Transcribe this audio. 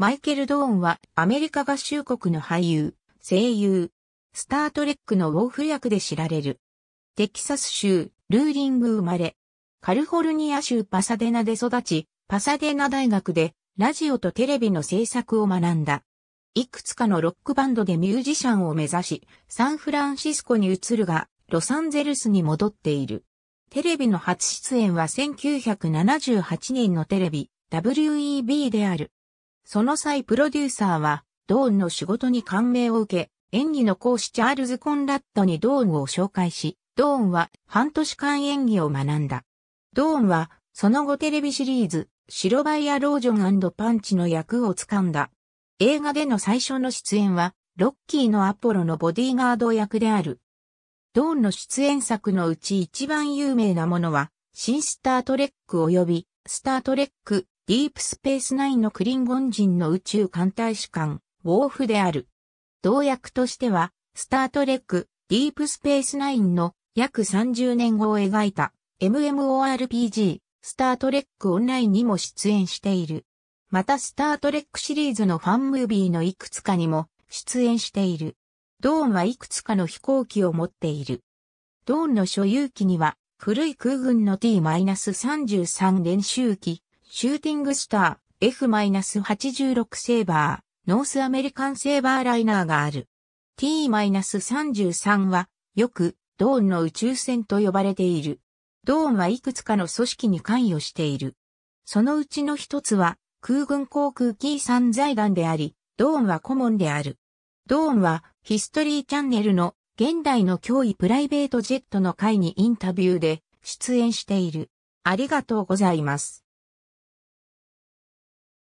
マイケル・ドーンはアメリカ合衆国の俳優、声優、スタートレックのウォーフ役で知られる。テキサス州、ルーリング生まれ。カリフォルニア州パサデナで育ち、パサデナ大学でラジオとテレビの制作を学んだ。いくつかのロックバンドでミュージシャンを目指し、サンフランシスコに移るが、ロサンゼルスに戻っている。テレビの初出演は1978年のテレビ、WEB である。その際プロデューサーは、ドーンの仕事に感銘を受け、演技の講師チャールズ・コンラッドにドーンを紹介し、ドーンは半年間演技を学んだ。ドーンは、その後テレビシリーズ、白バイアロージョンパンチの役をつかんだ。映画での最初の出演は、ロッキーのアポロのボディーガード役である。ドーンの出演作のうち一番有名なものは、新スタートレック及び、スタートレックディープスペース9のクリンゴン人の宇宙艦大使館、ウォーフである。同訳としては、スタートレック、ディープスペース9の約30年後を描いた MMORPG、スタートレックオンラインにも出演している。またスタートレックシリーズのファンムービーのいくつかにも出演している。ドーンはいくつかの飛行機を持っている。ドーンの所有機には古い空軍の T-33 練習機シューティングスター F-86 セーバー、ノースアメリカンセーバーライナーがある。T-33 は、よく、ドーンの宇宙船と呼ばれている。ドーンはいくつかの組織に関与している。そのうちの一つは、空軍航空機産財団であり、ドーンは顧問である。ドーンは、ヒストリーチャンネルの、現代の脅威プライベートジェットの会にインタビューで、出演している。ありがとうございます。